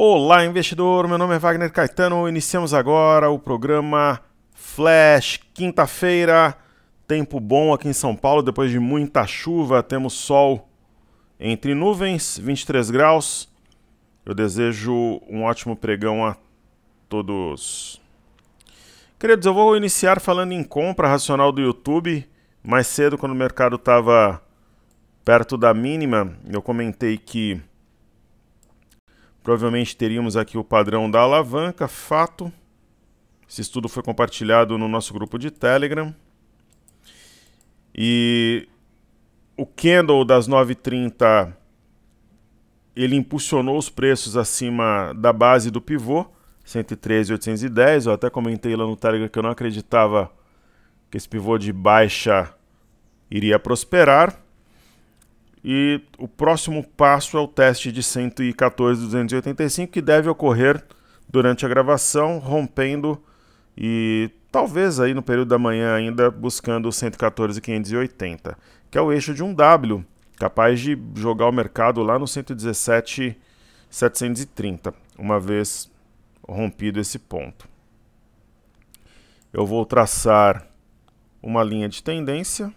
Olá, investidor. Meu nome é Wagner Caetano. Iniciamos agora o programa Flash, quinta-feira. Tempo bom aqui em São Paulo, depois de muita chuva, temos sol entre nuvens, 23 graus. Eu desejo um ótimo pregão a todos. Queridos, eu vou iniciar falando em compra racional do YouTube. Mais cedo, quando o mercado estava perto da mínima, eu comentei que Provavelmente teríamos aqui o padrão da alavanca, fato. Esse estudo foi compartilhado no nosso grupo de Telegram. E o candle das 9,30, ele impulsionou os preços acima da base do pivô, 113,810. Eu até comentei lá no Telegram que eu não acreditava que esse pivô de baixa iria prosperar. E o próximo passo é o teste de 114-285, que deve ocorrer durante a gravação, rompendo e talvez aí no período da manhã ainda buscando o 114-580, que é o eixo de um W, capaz de jogar o mercado lá no 117-730, uma vez rompido esse ponto. Eu vou traçar uma linha de tendência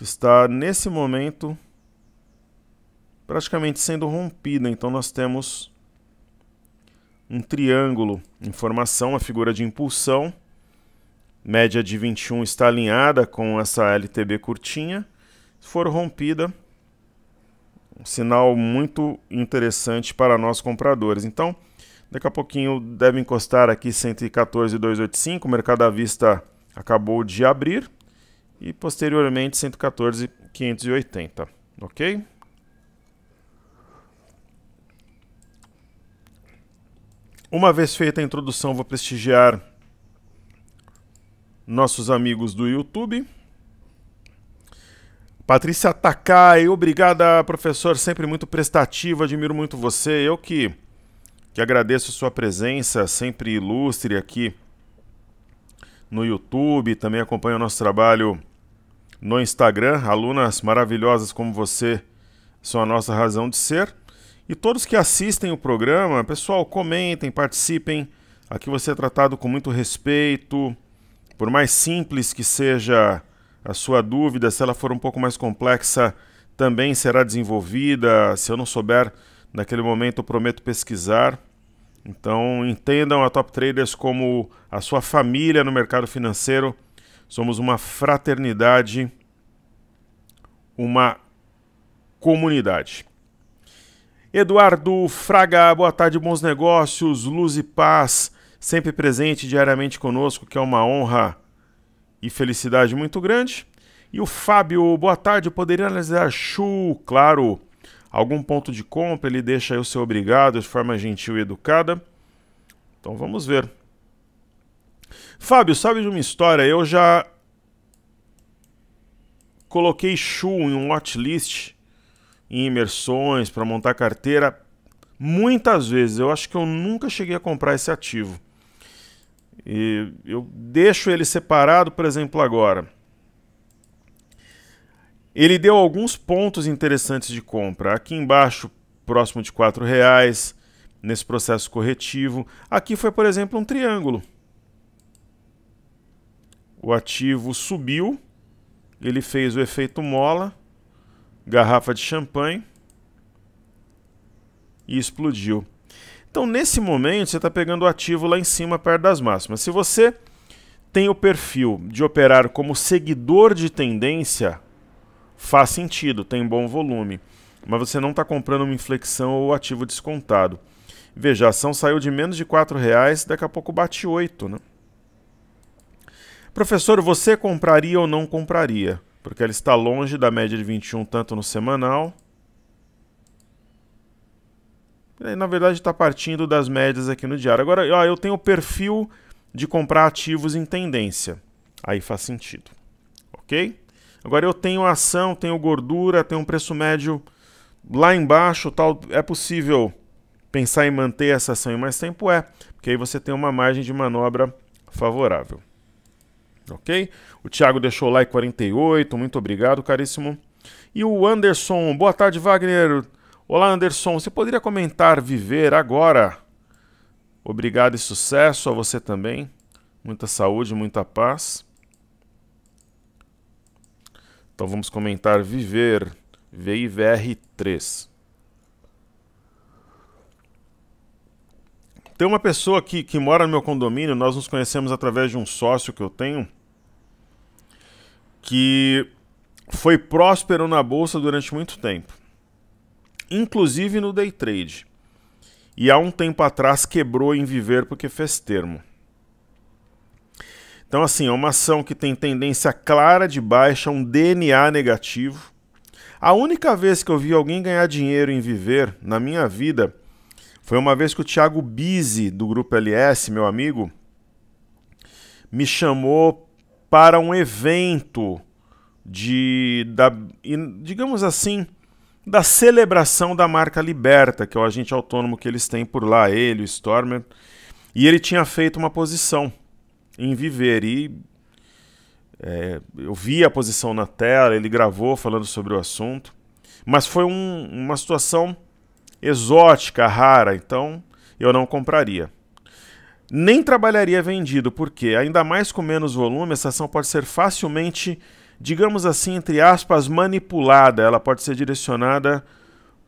que está nesse momento praticamente sendo rompida. Então nós temos um triângulo em formação, a figura de impulsão, média de 21 está alinhada com essa LTB curtinha. Se for rompida, um sinal muito interessante para nós compradores. Então, daqui a pouquinho deve encostar aqui 114,285, o mercado à vista acabou de abrir e posteriormente 114,580, ok? Uma vez feita a introdução, vou prestigiar nossos amigos do YouTube. Patrícia Takai, obrigada, professor, sempre muito prestativo, admiro muito você. Eu que, que agradeço sua presença, sempre ilustre aqui no YouTube, também acompanho o nosso trabalho no Instagram. Alunas maravilhosas como você são a nossa razão de ser. E todos que assistem o programa, pessoal, comentem, participem. Aqui você é tratado com muito respeito. Por mais simples que seja a sua dúvida, se ela for um pouco mais complexa, também será desenvolvida. Se eu não souber naquele momento, eu prometo pesquisar. Então, entendam a Top Traders como a sua família no mercado financeiro Somos uma fraternidade, uma comunidade. Eduardo Fraga, boa tarde, bons negócios, luz e paz, sempre presente diariamente conosco, que é uma honra e felicidade muito grande. E o Fábio, boa tarde, poderia analisar Chu, claro, algum ponto de compra, ele deixa aí o seu obrigado de forma gentil e educada. Então vamos ver. Fábio, sabe de uma história? Eu já coloquei Shu em um watchlist em imersões para montar carteira muitas vezes. Eu acho que eu nunca cheguei a comprar esse ativo. E eu deixo ele separado, por exemplo, agora. Ele deu alguns pontos interessantes de compra. Aqui embaixo, próximo de R$ reais nesse processo corretivo. Aqui foi, por exemplo, um triângulo o ativo subiu, ele fez o efeito mola, garrafa de champanhe e explodiu. Então, nesse momento, você está pegando o ativo lá em cima, perto das máximas. Se você tem o perfil de operar como seguidor de tendência, faz sentido, tem bom volume. Mas você não está comprando uma inflexão ou ativo descontado. Veja, a ação saiu de menos de R$ reais, daqui a pouco bate 8, né? Professor, você compraria ou não compraria? Porque ela está longe da média de 21, tanto no semanal. E, na verdade, está partindo das médias aqui no diário. Agora, ó, ah, eu tenho o perfil de comprar ativos em tendência. Aí faz sentido. Ok? Agora, eu tenho ação, tenho gordura, tenho um preço médio lá embaixo. tal. É possível pensar em manter essa ação em mais tempo? É, porque aí você tem uma margem de manobra favorável ok? O Thiago deixou o like 48, muito obrigado, caríssimo. E o Anderson, boa tarde, Wagner. Olá, Anderson, você poderia comentar Viver agora? Obrigado e sucesso a você também. Muita saúde, muita paz. Então vamos comentar Viver, VIVR3. Tem uma pessoa que, que mora no meu condomínio, nós nos conhecemos através de um sócio que eu tenho que foi próspero na bolsa durante muito tempo, inclusive no day trade. E há um tempo atrás quebrou em viver porque fez termo. Então, assim, é uma ação que tem tendência clara de baixa, um DNA negativo. A única vez que eu vi alguém ganhar dinheiro em viver na minha vida foi uma vez que o Thiago Bise, do Grupo LS, meu amigo, me chamou para um evento de, da, digamos assim, da celebração da marca Liberta, que é o agente autônomo que eles têm por lá, ele, o Stormer. E ele tinha feito uma posição em viver. E é, eu vi a posição na tela, ele gravou falando sobre o assunto. Mas foi um, uma situação exótica, rara, então eu não compraria nem trabalharia vendido, porque ainda mais com menos volume, essa ação pode ser facilmente, digamos assim, entre aspas, manipulada. Ela pode ser direcionada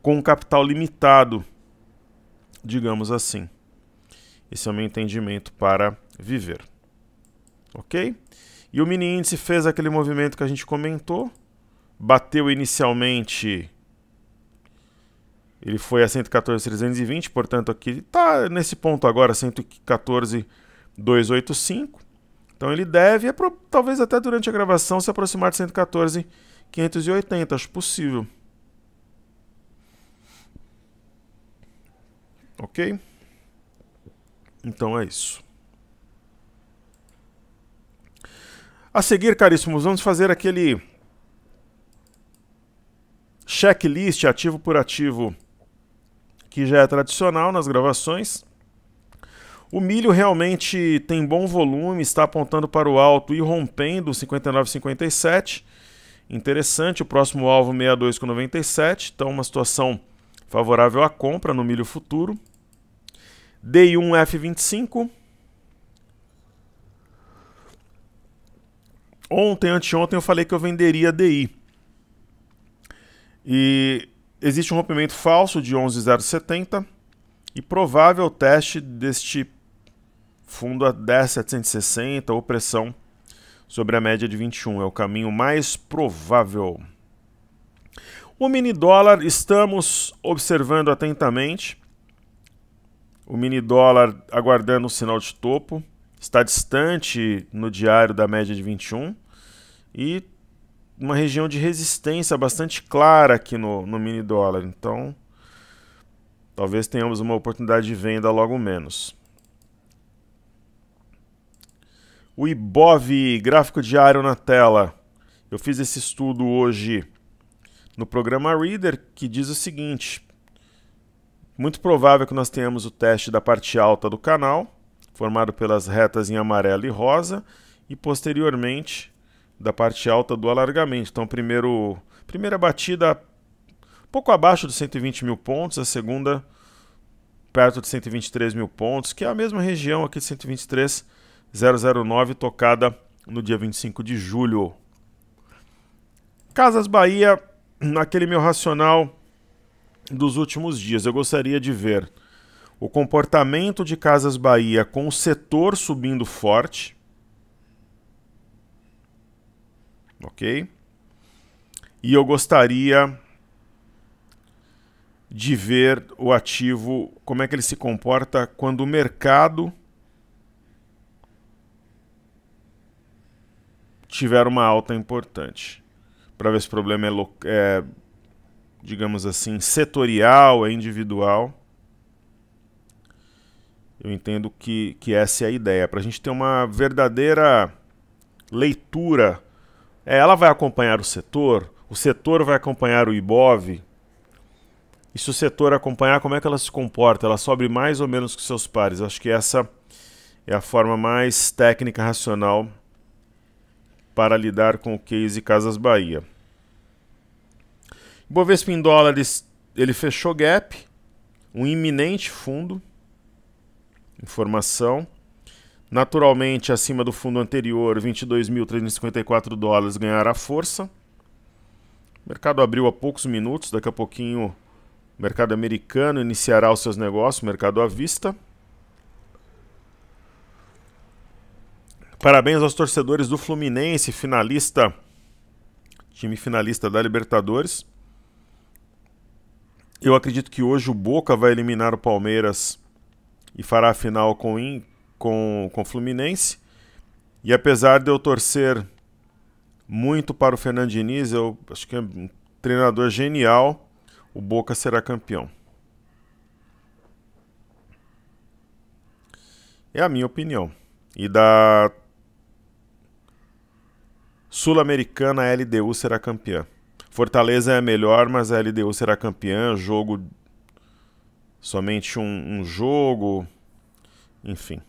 com um capital limitado, digamos assim. Esse é o meu entendimento para viver. Ok? E o mini índice fez aquele movimento que a gente comentou, bateu inicialmente ele foi a 114,320, portanto aqui está nesse ponto agora, 114,285. Então ele deve, é pro, talvez até durante a gravação, se aproximar de 114,580, acho possível. Ok? Então é isso. A seguir, caríssimos, vamos fazer aquele checklist ativo por ativo que já é tradicional nas gravações. O milho realmente tem bom volume, está apontando para o alto e rompendo 59,57. Interessante, o próximo alvo 62,97, então uma situação favorável à compra no milho futuro. DI1F25. Ontem, anteontem, eu falei que eu venderia DI. E Existe um rompimento falso de 11070 e provável teste deste fundo a 10760 ou pressão sobre a média de 21. É o caminho mais provável. O mini dólar estamos observando atentamente. O mini dólar aguardando o sinal de topo. Está distante no diário da média de 21 e uma região de resistência bastante clara aqui no, no mini dólar. Então, talvez tenhamos uma oportunidade de venda logo menos. O IBOV, gráfico diário na tela. Eu fiz esse estudo hoje no programa Reader, que diz o seguinte: muito provável que nós tenhamos o teste da parte alta do canal, formado pelas retas em amarelo e rosa, e posteriormente da parte alta do alargamento. Então, primeiro, primeira batida pouco abaixo de 120 mil pontos, a segunda perto de 123 mil pontos, que é a mesma região aqui de 123.009 tocada no dia 25 de julho. Casas Bahia, naquele meu racional dos últimos dias, eu gostaria de ver o comportamento de Casas Bahia com o setor subindo forte ok? E eu gostaria de ver o ativo, como é que ele se comporta quando o mercado tiver uma alta importante. Para ver se o problema é, é, digamos assim, setorial, é individual. Eu entendo que, que essa é a ideia, para a gente ter uma verdadeira leitura é, ela vai acompanhar o setor, o setor vai acompanhar o IBOV. E se o setor acompanhar, como é que ela se comporta? Ela sobe mais ou menos que seus pares. Acho que essa é a forma mais técnica racional para lidar com o case Casas Bahia. Ibovespa em dólares, ele fechou gap, um iminente fundo, informação. Naturalmente, acima do fundo anterior, 22.354 dólares ganhará força. O mercado abriu há poucos minutos, daqui a pouquinho o mercado americano iniciará os seus negócios, mercado à vista. Parabéns aos torcedores do Fluminense, finalista, time finalista da Libertadores. Eu acredito que hoje o Boca vai eliminar o Palmeiras e fará a final com, com o Fluminense. E apesar de eu torcer muito para o Fernandiniz, eu acho que é um treinador genial, o Boca será campeão. É a minha opinião. E da Sul-Americana, a LDU será campeã. Fortaleza é melhor, mas a LDU será campeã. Jogo. Somente um, um jogo. Enfim.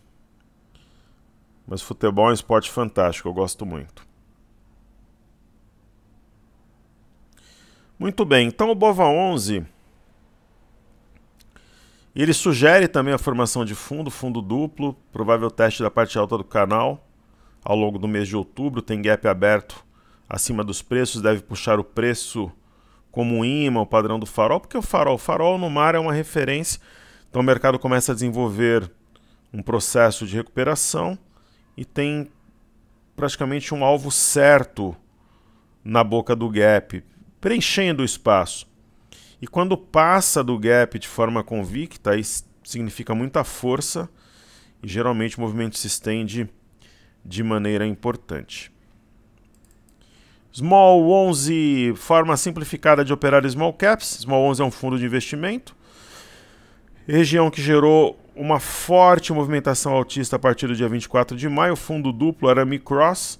Mas futebol é um esporte fantástico, eu gosto muito. Muito bem, então o Bova 11 ele sugere também a formação de fundo, fundo duplo, provável teste da parte alta do canal ao longo do mês de outubro, tem gap aberto acima dos preços, deve puxar o preço como um imã, o padrão do farol, porque o farol, o farol no mar é uma referência. Então o mercado começa a desenvolver um processo de recuperação e tem praticamente um alvo certo na boca do gap, preenchendo o espaço. E quando passa do gap de forma convicta, aí significa muita força e geralmente o movimento se estende de maneira importante. Small 11, forma simplificada de operar small caps. Small 11 é um fundo de investimento. Região que gerou uma forte movimentação altista a partir do dia 24 de maio. O fundo duplo era Micross,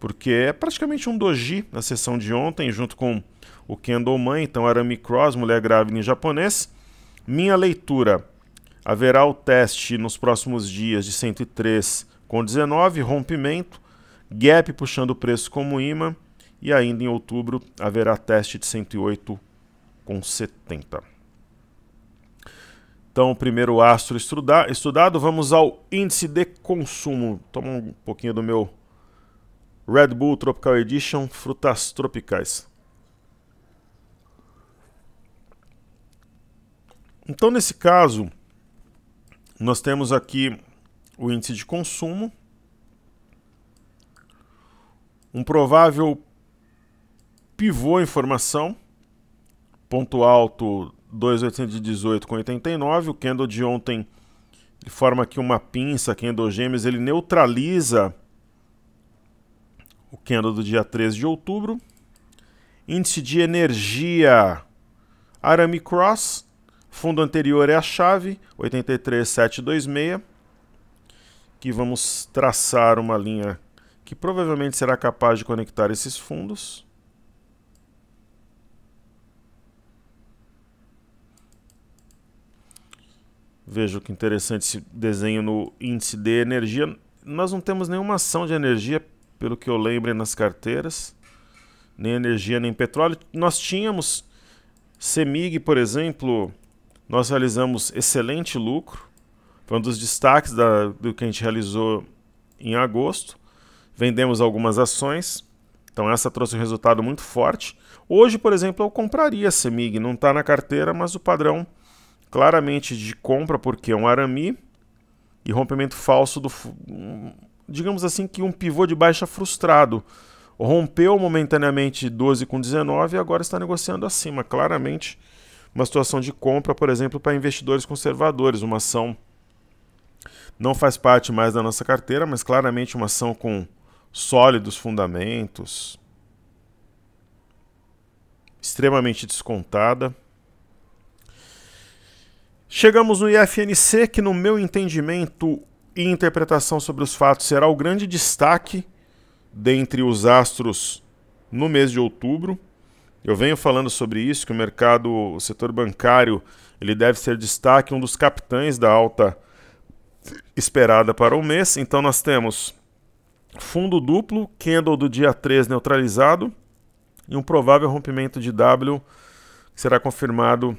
porque é praticamente um doji na sessão de ontem, junto com o Kendall Man, então era Micross, Mulher Grávida em japonês. Minha leitura, haverá o teste nos próximos dias de 103 com 19, rompimento, gap puxando o preço como imã e ainda em outubro haverá teste de 108 com 70. Então, o primeiro astro estudado, vamos ao índice de consumo. Toma um pouquinho do meu Red Bull Tropical Edition, frutas tropicais. Então, nesse caso, nós temos aqui o índice de consumo, um provável pivô em formação, ponto alto 2,818 com 89. O candle de ontem ele forma aqui uma pinça, candle gêmeos, ele neutraliza o candle do dia 13 de outubro. Índice de energia Arami Cross, fundo anterior é a chave 83726, que vamos traçar uma linha que provavelmente será capaz de conectar esses fundos. Veja que interessante esse desenho no índice de energia. Nós não temos nenhuma ação de energia, pelo que eu lembro, nas carteiras. Nem energia, nem petróleo. Nós tínhamos CEMIG, por exemplo, nós realizamos excelente lucro. Foi um dos destaques da, do que a gente realizou em agosto. Vendemos algumas ações. Então essa trouxe um resultado muito forte. Hoje, por exemplo, eu compraria a CEMIG. Não está na carteira, mas o padrão claramente de compra porque é um arame e rompimento falso do digamos assim que um pivô de baixa frustrado rompeu momentaneamente 12 com 19 e agora está negociando acima claramente uma situação de compra por exemplo para investidores conservadores uma ação não faz parte mais da nossa carteira mas claramente uma ação com sólidos fundamentos extremamente descontada Chegamos no IFNC, que no meu entendimento e interpretação sobre os fatos será o grande destaque dentre os astros no mês de outubro. Eu venho falando sobre isso que o mercado, o setor bancário, ele deve ser destaque, um dos capitães da alta esperada para o mês. Então nós temos fundo duplo, candle do dia 3 neutralizado e um provável rompimento de W que será confirmado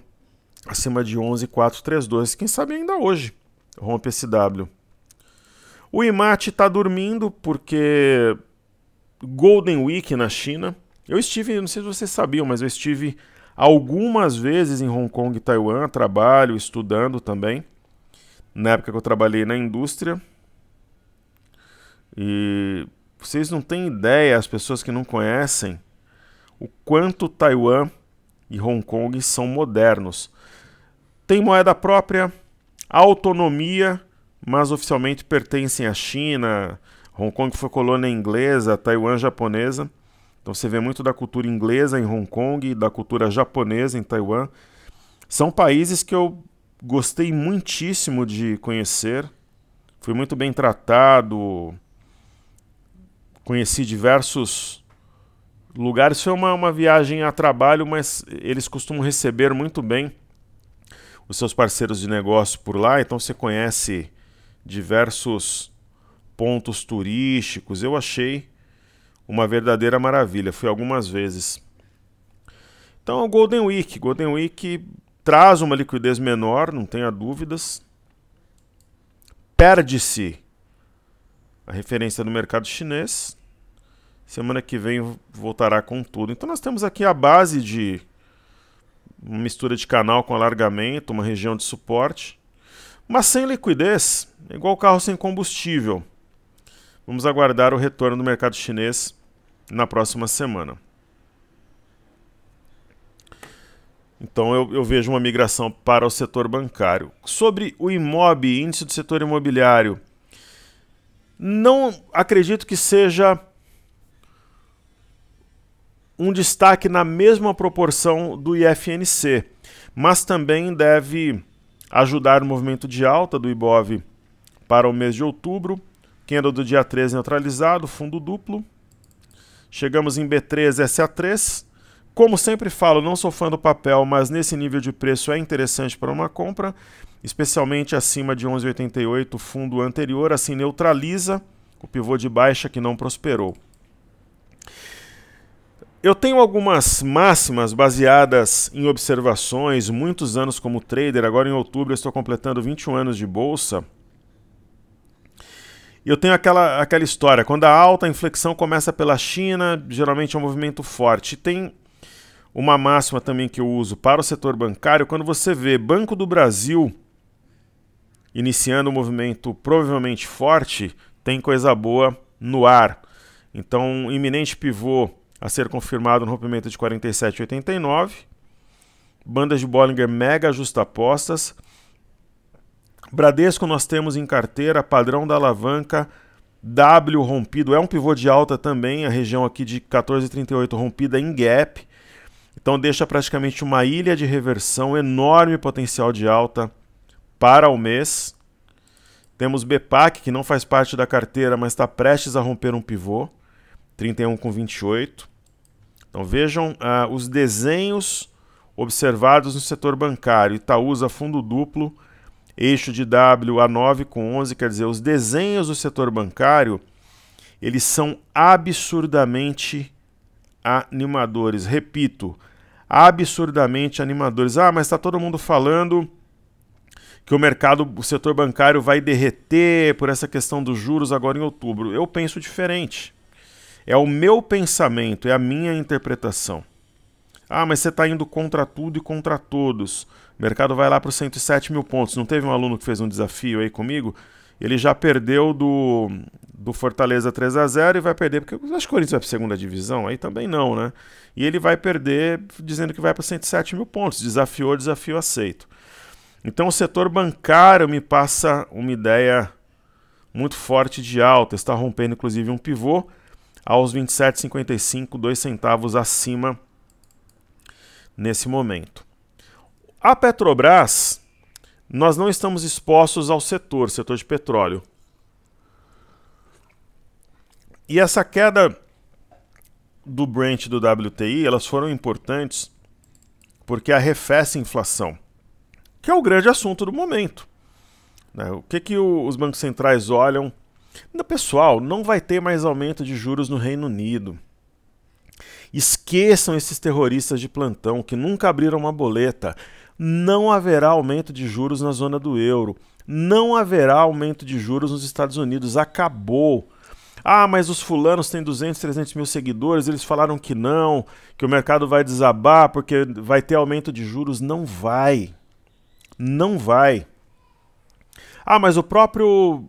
acima de 11,432. Quem sabe ainda hoje rompe esse W. O Imate está dormindo porque Golden Week na China. Eu estive, não sei se vocês sabiam, mas eu estive algumas vezes em Hong Kong e Taiwan, trabalho, estudando também. Na época que eu trabalhei na indústria. E vocês não têm ideia, as pessoas que não conhecem, o quanto Taiwan e Hong Kong são modernos. Tem moeda própria, autonomia, mas oficialmente pertencem à China. Hong Kong foi colônia inglesa, Taiwan japonesa. Então você vê muito da cultura inglesa em Hong Kong e da cultura japonesa em Taiwan. São países que eu gostei muitíssimo de conhecer. Fui muito bem tratado. Conheci diversos lugares. Foi uma, uma viagem a trabalho, mas eles costumam receber muito bem os seus parceiros de negócio por lá, então você conhece diversos pontos turísticos. Eu achei uma verdadeira maravilha, fui algumas vezes. Então, o Golden Week, Golden Week traz uma liquidez menor, não tenha dúvidas. Perde-se a referência do mercado chinês. Semana que vem voltará com tudo. Então nós temos aqui a base de uma mistura de canal com alargamento, uma região de suporte, mas sem liquidez, é igual carro sem combustível. Vamos aguardar o retorno do mercado chinês na próxima semana. Então eu, eu, vejo uma migração para o setor bancário. Sobre o IMOB, índice do setor imobiliário, não acredito que seja um destaque na mesma proporção do IFNC, mas também deve ajudar o movimento de alta do IBOV para o mês de outubro. Candle do dia 13 neutralizado, fundo duplo. Chegamos em B3SA3. Como sempre falo, não sou fã do papel, mas nesse nível de preço é interessante para uma compra, especialmente acima de 11,88, fundo anterior, assim neutraliza o pivô de baixa que não prosperou. Eu tenho algumas máximas baseadas em observações, muitos anos como trader. Agora em outubro eu estou completando 21 anos de bolsa. E eu tenho aquela, aquela história, quando a alta inflexão começa pela China, geralmente é um movimento forte. Tem uma máxima também que eu uso para o setor bancário, quando você vê Banco do Brasil iniciando um movimento provavelmente forte, tem coisa boa no ar. Então, iminente pivô a ser confirmado no rompimento de 47,89. Bandas de Bollinger mega justapostas Bradesco nós temos em carteira padrão da alavanca W rompido, é um pivô de alta também, a região aqui de 14,38 rompida em gap. Então deixa praticamente uma ilha de reversão, enorme potencial de alta para o mês. Temos Bepac, que não faz parte da carteira, mas está prestes a romper um pivô. 31 com 28. Então vejam uh, os desenhos observados no setor bancário. Itaúsa, fundo duplo, eixo de W a 9 com 11, quer dizer, os desenhos do setor bancário, eles são absurdamente animadores. Repito, absurdamente animadores. Ah, mas está todo mundo falando que o mercado, o setor bancário vai derreter por essa questão dos juros agora em outubro. Eu penso diferente. É o meu pensamento, é a minha interpretação. Ah, mas você está indo contra tudo e contra todos. O mercado vai lá para os 107 mil pontos. Não teve um aluno que fez um desafio aí comigo? Ele já perdeu do, do Fortaleza 3 a 0 e vai perder, porque eu acho que o Corinthians vai para a segunda divisão, aí também não, né? E ele vai perder dizendo que vai para 107 mil pontos. Desafiou, desafio aceito. Então o setor bancário me passa uma ideia muito forte de alta, está rompendo inclusive um pivô aos 27,55, 2 centavos acima nesse momento. A Petrobras, nós não estamos expostos ao setor, setor de petróleo. E essa queda do Brent do WTI, elas foram importantes porque arrefece a inflação, que é o grande assunto do momento. Né? O que, que os bancos centrais olham Pessoal, não vai ter mais aumento de juros no Reino Unido. Esqueçam esses terroristas de plantão que nunca abriram uma boleta. Não haverá aumento de juros na zona do euro. Não haverá aumento de juros nos Estados Unidos. Acabou. Ah, mas os fulanos têm 200, 300 mil seguidores, eles falaram que não, que o mercado vai desabar porque vai ter aumento de juros. Não vai. Não vai. Ah, mas o próprio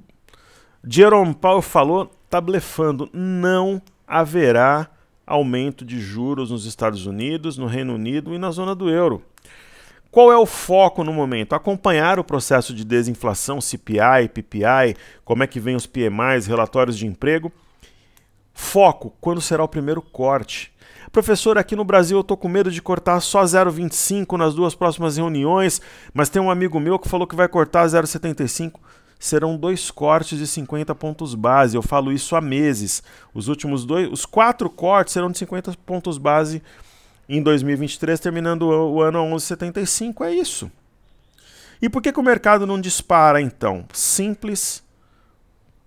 Jerome Powell falou, tá blefando, não haverá aumento de juros nos Estados Unidos, no Reino Unido e na zona do euro. Qual é o foco no momento? Acompanhar o processo de desinflação, CPI, PPI, como é que vem os PMIs, relatórios de emprego. Foco, quando será o primeiro corte? Professor, aqui no Brasil eu tô com medo de cortar só 0,25 nas duas próximas reuniões, mas tem um amigo meu que falou que vai cortar 0,75 serão dois cortes de 50 pontos base. Eu falo isso há meses. Os últimos dois, os quatro cortes serão de 50 pontos base em 2023, terminando o ano a 11,75. É isso. E por que, que o mercado não dispara então? Simples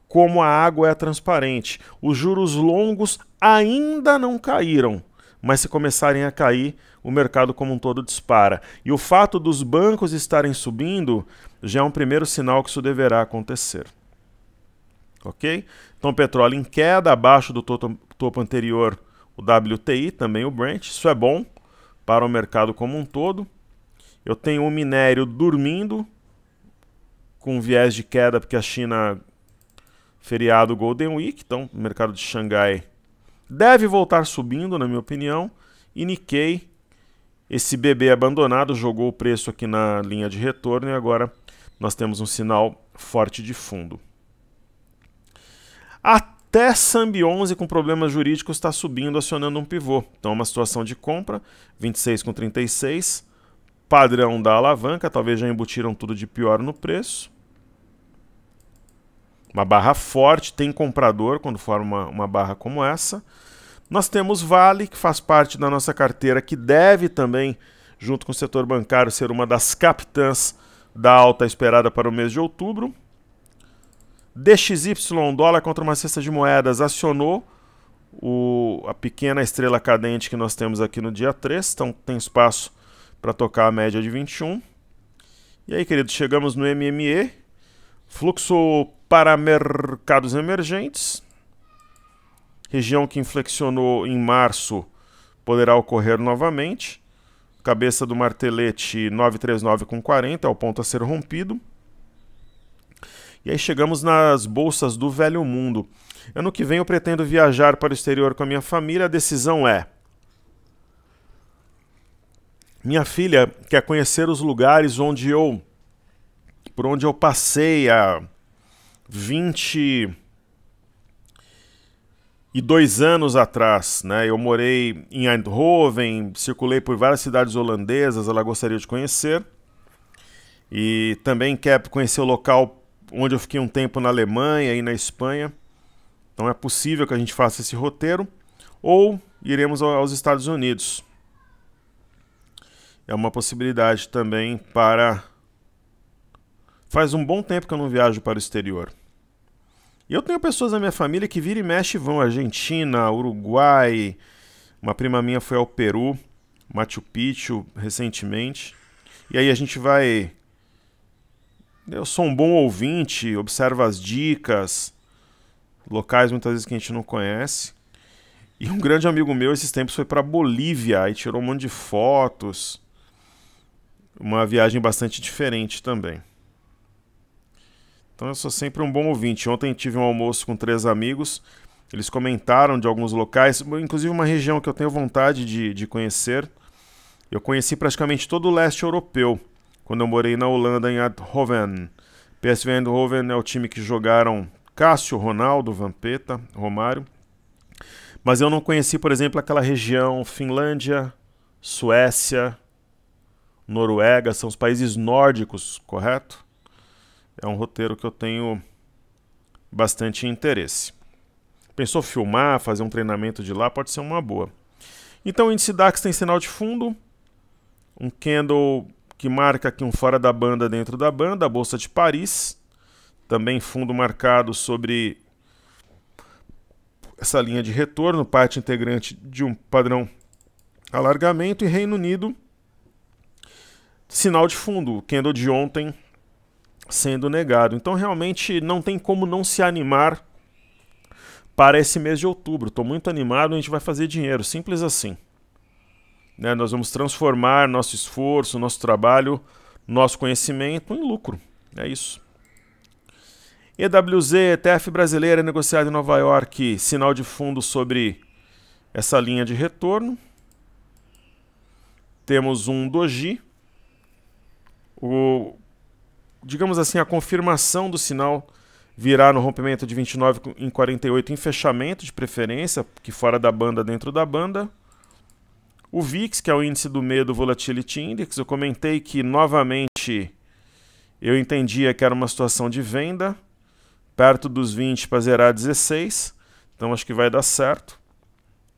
como a água é transparente. Os juros longos ainda não caíram mas se começarem a cair, o mercado como um todo dispara. E o fato dos bancos estarem subindo já é um primeiro sinal que isso deverá acontecer. Ok? Então, petróleo em queda, abaixo do topo anterior, o WTI, também o Brent. Isso é bom para o mercado como um todo. Eu tenho o minério dormindo, com viés de queda, porque a China feriado Golden Week, então o mercado de Xangai Deve voltar subindo, na minha opinião. E Nikkei, esse bebê abandonado, jogou o preço aqui na linha de retorno e agora nós temos um sinal forte de fundo. Até Sambi 11 com problemas jurídicos está subindo, acionando um pivô. Então uma situação de compra, 26 com 36, padrão da alavanca, talvez já embutiram tudo de pior no preço. Uma barra forte tem comprador quando forma uma, uma barra como essa. Nós temos Vale, que faz parte da nossa carteira, que deve também, junto com o setor bancário, ser uma das capitãs da alta esperada para o mês de outubro. DXY, dólar contra uma cesta de moedas, acionou o, a pequena estrela cadente que nós temos aqui no dia 3, então tem espaço para tocar a média de 21. E aí, querido, chegamos no MME, fluxo para mercados emergentes. Região que inflexionou em março poderá ocorrer novamente. Cabeça do martelete 939 com 40 é o ponto a ser rompido. E aí chegamos nas bolsas do velho mundo. Ano que vem eu pretendo viajar para o exterior com a minha família. A decisão é: minha filha quer conhecer os lugares onde eu por onde eu passei a 22 e dois anos atrás, né? Eu morei em Eindhoven, circulei por várias cidades holandesas, ela gostaria de conhecer. E também quer conhecer o local onde eu fiquei um tempo na Alemanha e na Espanha. Então é possível que a gente faça esse roteiro. Ou iremos aos Estados Unidos. É uma possibilidade também para. Faz um bom tempo que eu não viajo para o exterior. E eu tenho pessoas na minha família que vira e mexe vão Argentina, Uruguai. Uma prima minha foi ao Peru, Machu Picchu, recentemente. E aí a gente vai. Eu sou um bom ouvinte, observa as dicas, locais muitas vezes que a gente não conhece. E um grande amigo meu esses tempos foi para Bolívia e tirou um monte de fotos. Uma viagem bastante diferente também. Então eu sou sempre um bom ouvinte. Ontem tive um almoço com três amigos, eles comentaram de alguns locais, inclusive uma região que eu tenho vontade de, de conhecer. Eu conheci praticamente todo o leste europeu quando eu morei na Holanda, em Adhoven. PSV Adhoven é o time que jogaram Cássio, Ronaldo, Vampeta, Romário. Mas eu não conheci, por exemplo, aquela região Finlândia, Suécia, Noruega, são os países nórdicos, correto? É um roteiro que eu tenho bastante interesse. Pensou filmar, fazer um treinamento de lá, pode ser uma boa. Então o índice DAX tem sinal de fundo, um candle que marca aqui um fora da banda dentro da banda, a Bolsa de Paris, também fundo marcado sobre essa linha de retorno, parte integrante de um padrão alargamento e Reino Unido, sinal de fundo, o candle de ontem sendo negado. Então realmente não tem como não se animar para esse mês de outubro. Estou muito animado, a gente vai fazer dinheiro, simples assim. Né? Nós vamos transformar nosso esforço, nosso trabalho, nosso conhecimento em lucro. É isso. EWZ, ETF brasileira negociada em Nova York, sinal de fundo sobre essa linha de retorno. Temos um doji. O digamos assim, a confirmação do sinal virá no rompimento de 29 em 48 em fechamento de preferência, que fora da banda, dentro da banda. O VIX, que é o índice do medo Volatility Index, eu comentei que novamente eu entendia que era uma situação de venda, perto dos 20 para zerar 16, então acho que vai dar certo.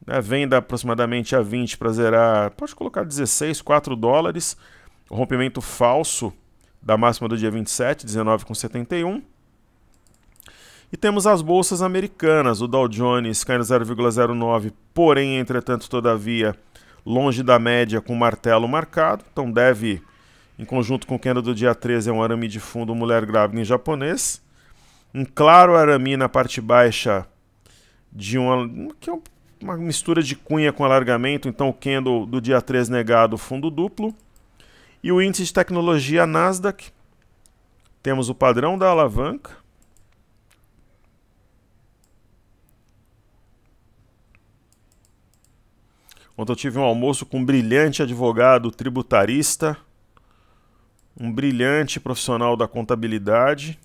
Né? Venda aproximadamente a 20 para zerar, pode colocar 16, 4 dólares. rompimento falso da máxima do dia 27, 19,71. E temos as bolsas americanas, o Dow Jones caindo 0,09, porém, entretanto, todavia, longe da média com martelo marcado, então deve, em conjunto com o candle do dia 13, é um arame de fundo mulher grávida em japonês. Um claro arame na parte baixa de uma, que é uma mistura de cunha com alargamento, então o candle do dia 3 negado, fundo duplo. E o índice de tecnologia Nasdaq, temos o padrão da alavanca. Ontem eu tive um almoço com um brilhante advogado tributarista, um brilhante profissional da contabilidade.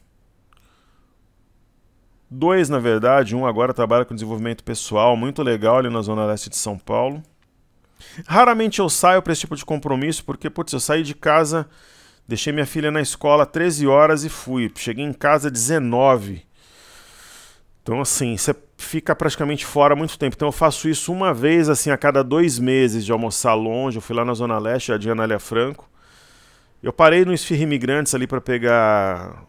Dois, na verdade, um agora trabalha com desenvolvimento pessoal, muito legal ali na Zona Leste de São Paulo. Raramente eu saio para esse tipo de compromisso, porque, putz, eu saí de casa, deixei minha filha na escola 13 horas e fui. Cheguei em casa 19. Então, assim, você fica praticamente fora muito tempo. Então, eu faço isso uma vez, assim, a cada dois meses de almoçar longe. Eu fui lá na Zona Leste, a Diana Anália Franco. Eu parei no Esfirra Imigrantes ali para pegar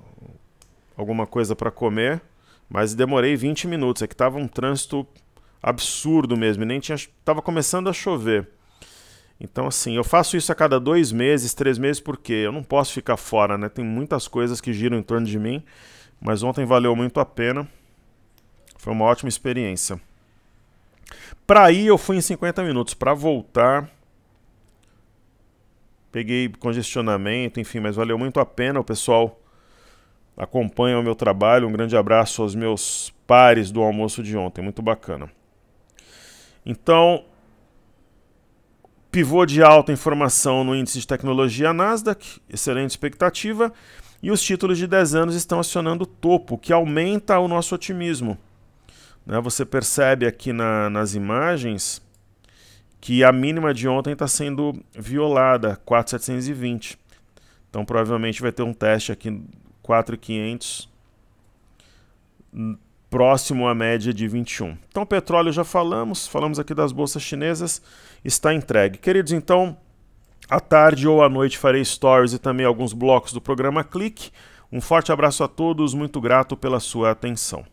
alguma coisa para comer, mas demorei 20 minutos. É que tava um trânsito absurdo mesmo, nem tinha, tava começando a chover. Então, assim, eu faço isso a cada dois meses, três meses, porque eu não posso ficar fora, né? Tem muitas coisas que giram em torno de mim, mas ontem valeu muito a pena. Foi uma ótima experiência. Pra ir, eu fui em 50 minutos. Pra voltar, peguei congestionamento, enfim, mas valeu muito a pena. O pessoal acompanha o meu trabalho. Um grande abraço aos meus pares do almoço de ontem, muito bacana. Então, pivô de alta informação no índice de tecnologia Nasdaq, excelente expectativa, e os títulos de 10 anos estão acionando o topo, que aumenta o nosso otimismo. Né? Você percebe aqui na, nas imagens que a mínima de ontem está sendo violada, 4,720. Então provavelmente vai ter um teste aqui 4,500 próximo à média de 21. Então, petróleo já falamos, falamos aqui das bolsas chinesas, está entregue. Queridos, então, à tarde ou à noite farei stories e também alguns blocos do programa Clique. Um forte abraço a todos, muito grato pela sua atenção.